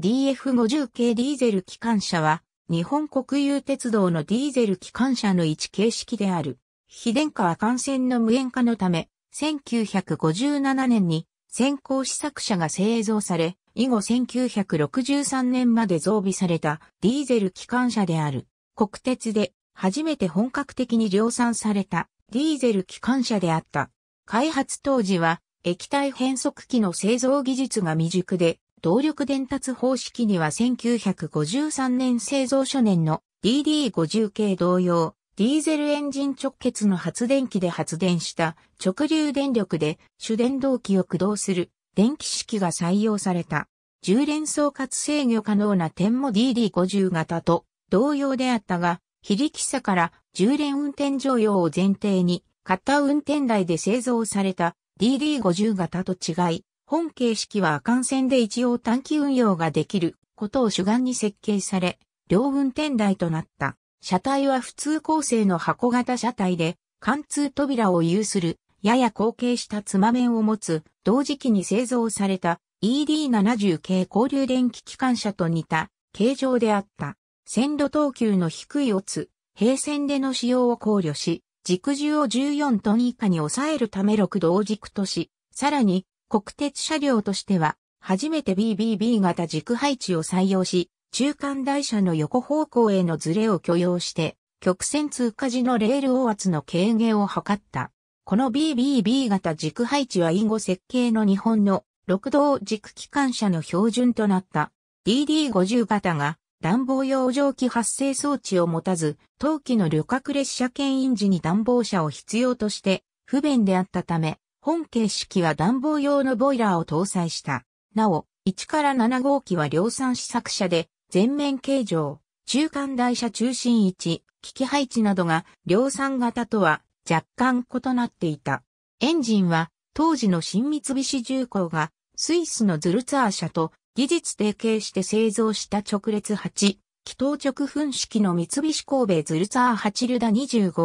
DF50 系ディーゼル機関車は、日本国有鉄道のディーゼル機関車の一形式である。非電化は感染の無縁化のため、1957年に先行試作車が製造され、以後1963年まで増備されたディーゼル機関車である。国鉄で初めて本格的に量産されたディーゼル機関車であった。開発当時は液体変速機の製造技術が未熟で、動力伝達方式には1953年製造初年の DD50 系同様、ディーゼルエンジン直結の発電機で発電した直流電力で主電動機を駆動する電気式が採用された。重連総括制御可能な点も DD50 型と同様であったが、非力さから重連運転常用を前提に、ー運転台で製造された DD50 型と違い、本形式は艦船で一応短期運用ができることを主眼に設計され、両運転台となった。車体は普通構成の箱型車体で、貫通扉を有する、やや後傾したつま面を持つ、同時期に製造された ED70 系交流電気機関車と似た形状であった。線路等級の低いオツ、平線での使用を考慮し、軸重を14トン以下に抑えるため6同軸とし、さらに国鉄車両としては、初めて BBB 型軸配置を採用し、中間台車の横方向へのズレを許容して、曲線通過時のレール応圧の軽減を図った。この BBB 型軸配置はン後設計の日本の6道軸機関車の標準となった DD50 型が暖房用蒸気発生装置を持たず、冬季の旅客列車牽引時に暖房車を必要として不便であったため、本形式は暖房用のボイラーを搭載した。なお、1から7号機は量産試作車で、全面形状、中間台車中心位置、機器配置などが量産型とは若干異なっていた。エンジンは当時の新三菱重工がスイスのズルツァー社と技術提携して製造した直列8、気筒直噴式の三菱神戸ズルツァー8ルダ 25A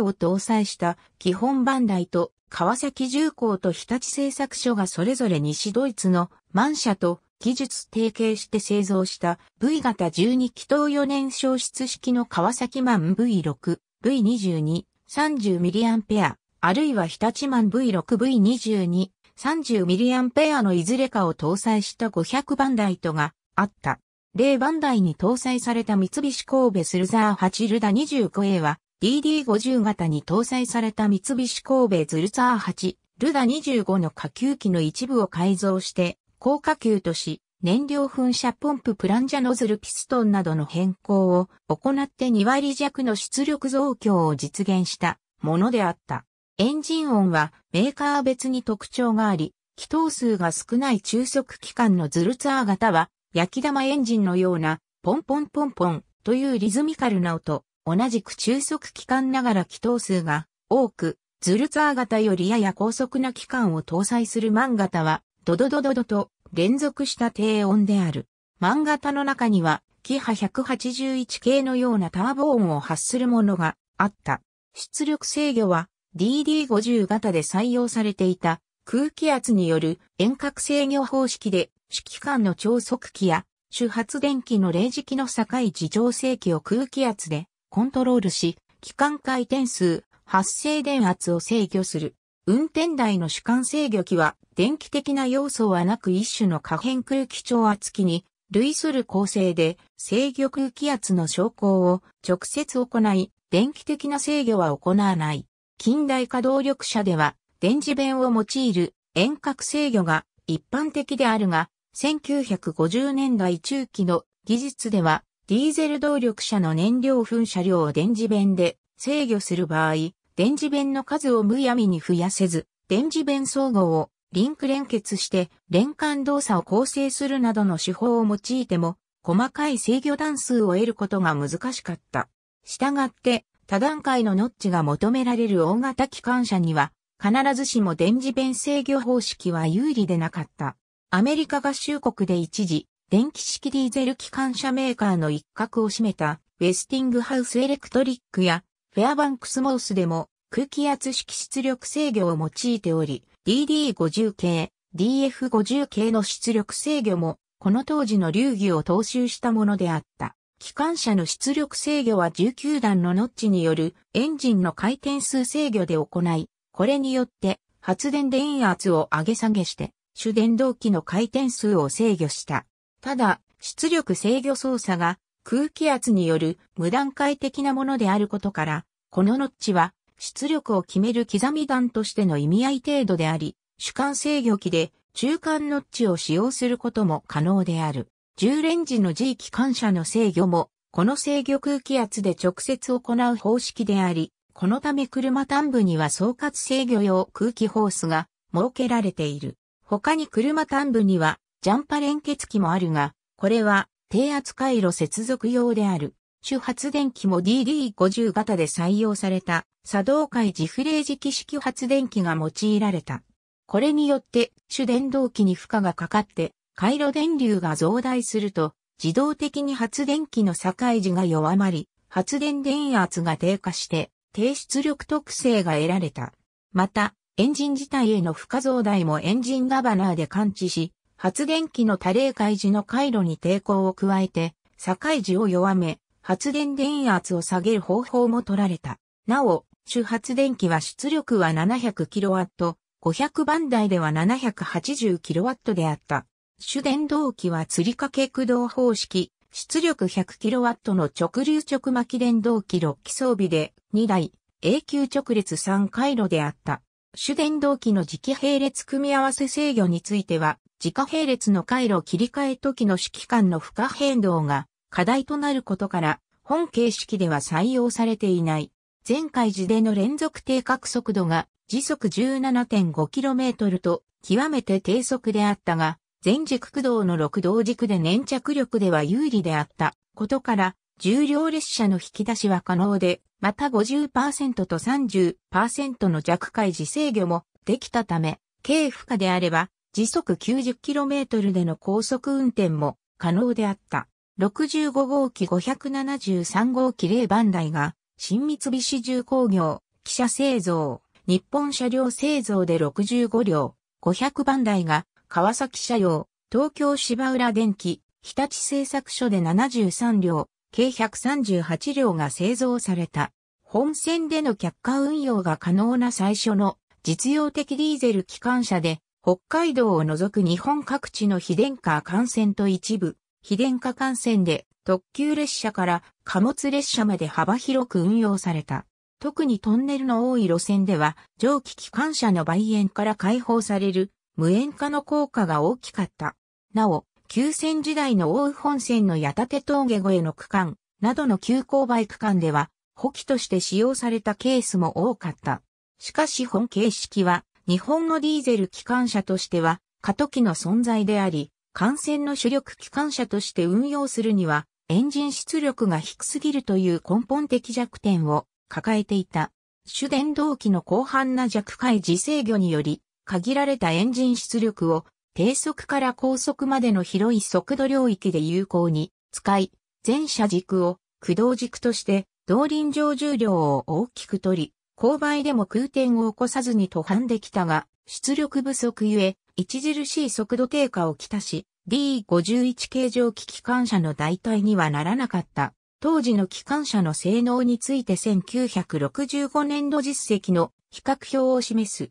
を搭載した基本番台と川崎重工と日立製作所がそれぞれ西ドイツのマン社と技術提携して製造した V 型12気筒4年消失式の川崎マン V6、V22、30mA、あるいは日立マン V6、V22、30mA のいずれかを搭載した500番台とがあった。0番台に搭載された三菱神戸スルザー8ルダ 25A は DD50 型に搭載された三菱神戸ズルツァー8、ルダ25の火球機の一部を改造して、高火球とし、燃料噴射ポンププランジャノズルピストンなどの変更を行って2割弱の出力増強を実現したものであった。エンジン音はメーカー別に特徴があり、気筒数が少ない中速機関のズルツァー型は焼き玉エンジンのようなポンポンポンポンというリズミカルな音、同じく中速機関ながら気筒数が多く、ズルツァー型よりやや高速な機関を搭載するマン型は、ドドドドドと連続した低音である。マン型の中には、キハ181系のようなターボ音を発するものがあった。出力制御は DD50 型で採用されていた空気圧による遠隔制御方式で主機関の超速機や主発電機の零時期の境地上正機を空気圧でコントロールし、機関回転数、発生電圧を制御する。運転台の主管制御機は、電気的な要素はなく一種の可変空気調圧器に、類する構成で、制御空気圧の昇降を直接行い、電気的な制御は行わない。近代化動力車では、電磁弁を用いる遠隔制御が一般的であるが、1950年代中期の技術ではディーゼル動力車の燃料噴射量を電磁弁で制御する場合、電磁弁の数をむやみに増やせず、電磁弁総合をリンク連結して連関動作を構成するなどの手法を用いても、細かい制御段数を得ることが難しかった。したがって、多段階のノッチが求められる大型機関車には、必ずしも電磁弁制御方式は有利でなかった。アメリカ合衆国で一時、電気式ディーゼル機関車メーカーの一角を占めた、ウェスティングハウスエレクトリックや、フェアバンクスモースでも、空気圧式出力制御を用いており、DD50 系、DF50 系の出力制御も、この当時の流儀を踏襲したものであった。機関車の出力制御は19段のノッチによるエンジンの回転数制御で行い、これによって発電電圧を上げ下げして主電動機の回転数を制御した。ただ、出力制御操作が空気圧による無段階的なものであることから、このノッチは出力を決める刻み段としての意味合い程度であり、主観制御機で中間ノッチを使用することも可能である。10レンジの G 機関車の制御も、この制御空気圧で直接行う方式であり、このため車端部には総括制御用空気ホースが設けられている。他に車端部にはジャンパ連結機もあるが、これは低圧回路接続用である。主発電機も DD50 型で採用された作動回自フレージ機式発電機が用いられた。これによって主電動機に負荷がかかって回路電流が増大すると自動的に発電機の境時が弱まり発電電圧が低下して低出力特性が得られた。またエンジン自体への負荷増大もエンジンガバナーで感知し発電機の多冷開時の回路に抵抗を加えて、境時を弱め、発電電圧を下げる方法も取られた。なお、主発電機は出力は 700kW、500番台では 780kW であった。主電動機は吊り掛け駆動方式、出力 100kW の直流直巻電動機6機装備で2台、永久直列3回路であった。主電動機の磁気並列組み合わせ制御については、自家並列の回路切り替え時の指揮官の負荷変動が課題となることから、本形式では採用されていない。前回時での連続定格速度が時速 17.5km と極めて低速であったが、前軸駆動の6同軸で粘着力では有利であったことから、重量列車の引き出しは可能で、また50%と30%の弱回時制御もできたため、軽負荷であれば時速 90km での高速運転も可能であった。65号機573号機0番台が、新三菱重工業、汽車製造、日本車両製造で65両、500番台が、川崎車用、東京芝浦電機、日立製作所で73両、計138両が製造された。本線での客観運用が可能な最初の実用的ディーゼル機関車で北海道を除く日本各地の非電化幹線と一部、非電化幹線で特急列車から貨物列車まで幅広く運用された。特にトンネルの多い路線では、蒸気機関車の売園から解放される無煙化の効果が大きかった。なお、旧線時代の大本線の八立峠越えの区間などの急勾配区間では、補機として使用されたケースも多かった。しかし本形式は日本のディーゼル機関車としては過渡期の存在であり、艦船の主力機関車として運用するには、エンジン出力が低すぎるという根本的弱点を抱えていた。主電動機の広範な弱回自制御により、限られたエンジン出力を低速から高速までの広い速度領域で有効に使い、全車軸を駆動軸として動輪上重量を大きく取り、勾配でも空転を起こさずに途半できたが、出力不足ゆえ、著しい速度低下をきたし、D51 形状機機関車の代替にはならなかった。当時の機関車の性能について1965年度実績の比較表を示す。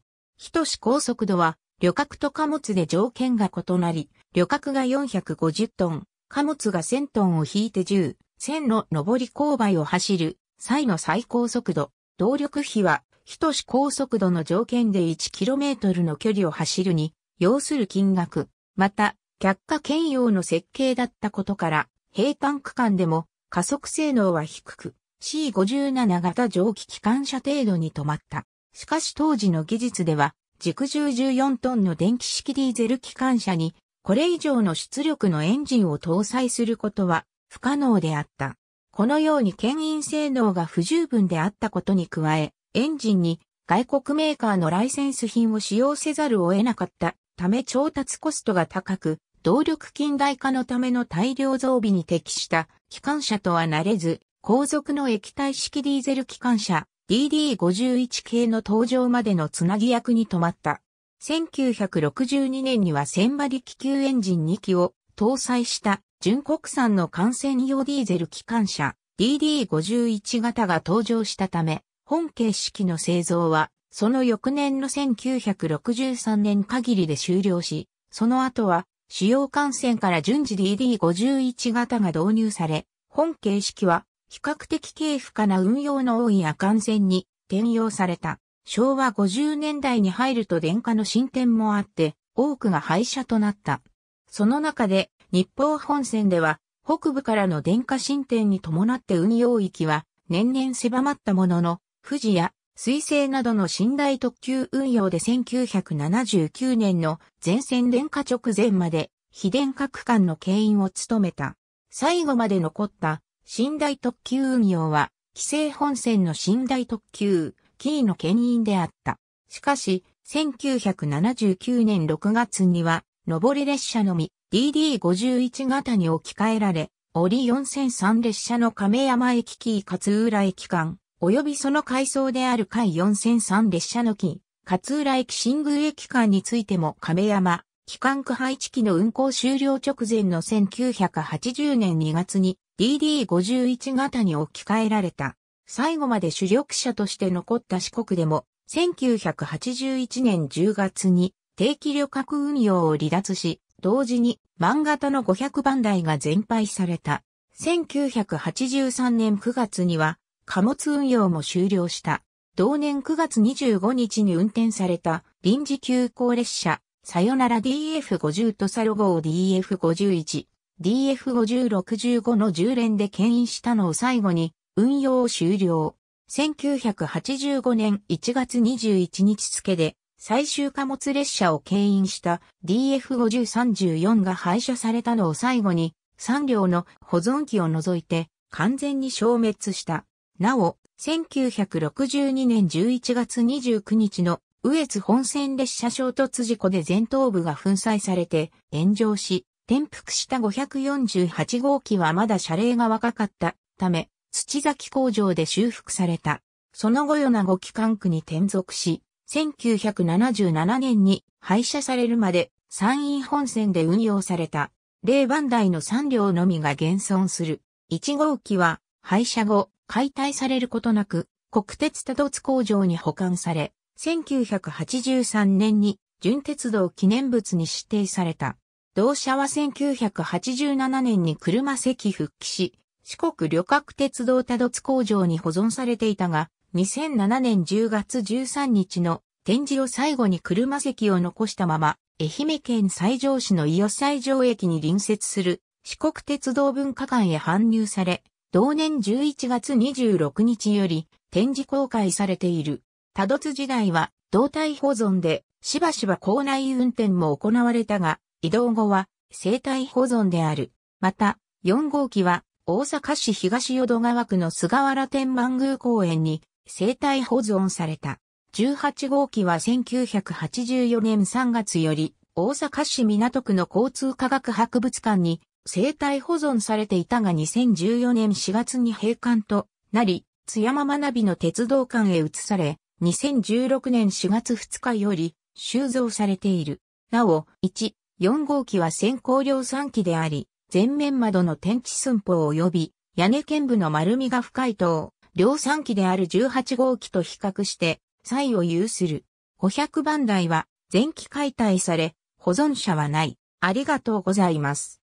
等し高速度は、旅客と貨物で条件が異なり、旅客が450トン、貨物が1000トンを引いて10、1000の上り勾配を走る際の最高速度、動力比は、等し高速度の条件で 1km の距離を走るに、要する金額、また、却下兼用の設計だったことから、平坦区間でも加速性能は低く、C57 型蒸気機関車程度に止まった。しかし当時の技術では、軸重14トンの電気式ディーゼル機関車に、これ以上の出力のエンジンを搭載することは不可能であった。このように牽引性能が不十分であったことに加え、エンジンに外国メーカーのライセンス品を使用せざるを得なかったため調達コストが高く、動力近代化のための大量増備に適した機関車とはなれず、後続の液体式ディーゼル機関車 DD51 系の登場までのつなぎ役に止まった。1962年には千馬力級エンジン2機を搭載した純国産の感染用ディーゼル機関車 DD51 型が登場したため、本形式の製造は、その翌年の1963年限りで終了し、その後は、主要幹線から順次 DD51 型が導入され、本形式は比較的軽負荷な運用の多い夜間線に転用された。昭和50年代に入ると電化の進展もあって、多くが廃車となった。その中で日方本線では、北部からの電化進展に伴って運用域は年々狭まったものの、富士や水星などの寝台特急運用で1979年の全線電化直前まで非電化区間の牽引を務めた。最後まで残った寝台特急運用は、規制本線の寝台特急、キーの牽引であった。しかし、1979年6月には、上り列車のみ、DD51 型に置き換えられ、折4003列車の亀山駅キー勝浦駅間、及びその階層である海4003列車のキー、勝浦駅新宮駅間についても亀山、機関区配置機の運行終了直前の1980年2月に DD51 型に置き換えられた。最後まで主力車として残った四国でも、1981年10月に定期旅客運用を離脱し、同時に漫画との500番台が全廃された。1983年9月には貨物運用も終了した。同年9月25日に運転された臨時急行列車、さよなら DF50 とサロ号 DF51、DF5065 の10連で牽引したのを最後に運用を終了。1985年1月21日付で最終貨物列車を牽引した DF5034 が廃車されたのを最後に、3両の保存機を除いて完全に消滅した。なお、1962年11月29日の右越本線列車衝突事故で前頭部が粉砕されて炎上し、転覆した548号機はまだ車齢が若かったため、土崎工場で修復された。その後与那機関区に転属し、1977年に廃車されるまで山陰本線で運用された、霊番台の3両のみが現存する。1号機は廃車後、解体されることなく、国鉄多度津工場に保管され、1983年に純鉄道記念物に指定された。同社は1987年に車席復帰し、四国旅客鉄道多度津工場に保存されていたが、2007年10月13日の展示を最後に車席を残したまま、愛媛県西条市の伊予西条駅に隣接する四国鉄道文化館へ搬入され、同年11月26日より展示公開されている。多度津時代は動体保存でしばしば校内運転も行われたが、移動後は生体保存である。また、4号機は大阪市東淀川区の菅原天満宮公園に生体保存された。18号機は1984年3月より大阪市港区の交通科学博物館に生体保存されていたが2014年4月に閉館となり、津山学びの鉄道館へ移され、2016年4月2日より収蔵されている。なお、1、4号機は先行量産機であり、前面窓の天地寸法及び屋根剣部の丸みが深いと。量産機である18号機と比較して、差異を有する。500番台は前期解体され、保存者はない。ありがとうございます。